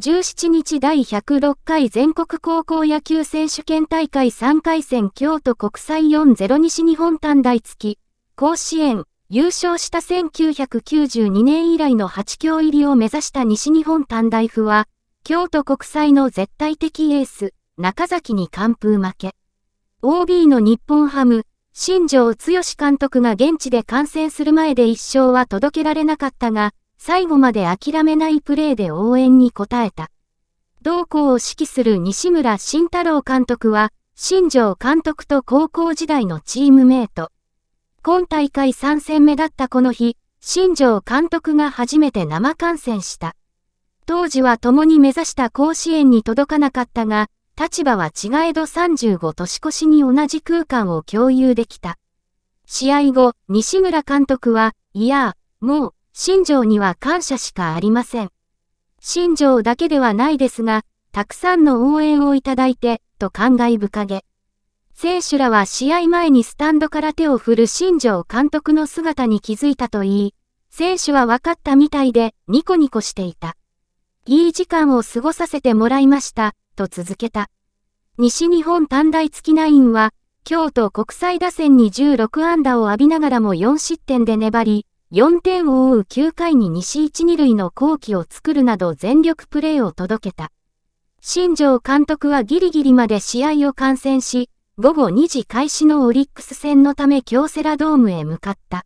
17日第106回全国高校野球選手権大会3回戦京都国際4-0西日本短大付き、甲子園、優勝した1992年以来の8強入りを目指した西日本短大府は、京都国際の絶対的エース、中崎に完封負け。OB の日本ハム、新庄剛志監督が現地で観戦する前で一勝は届けられなかったが、最後まで諦めないプレーで応援に応えた。同校を指揮する西村慎太郎監督は、新庄監督と高校時代のチームメイト。今大会3戦目だったこの日、新庄監督が初めて生観戦した。当時は共に目指した甲子園に届かなかったが、立場は違えど35年越しに同じ空間を共有できた。試合後、西村監督は、いやもう、新庄には感謝しかありません。新庄だけではないですが、たくさんの応援をいただいて、と感慨深げ。選手らは試合前にスタンドから手を振る新庄監督の姿に気づいたと言い、選手は分かったみたいでニコニコしていた。いい時間を過ごさせてもらいました、と続けた。西日本短大付きナインは、京都国際打線に16安打を浴びながらも4失点で粘り、4点を追う9回に西一二塁の後期を作るなど全力プレーを届けた。新庄監督はギリギリまで試合を観戦し、午後2時開始のオリックス戦のため京セラドームへ向かった。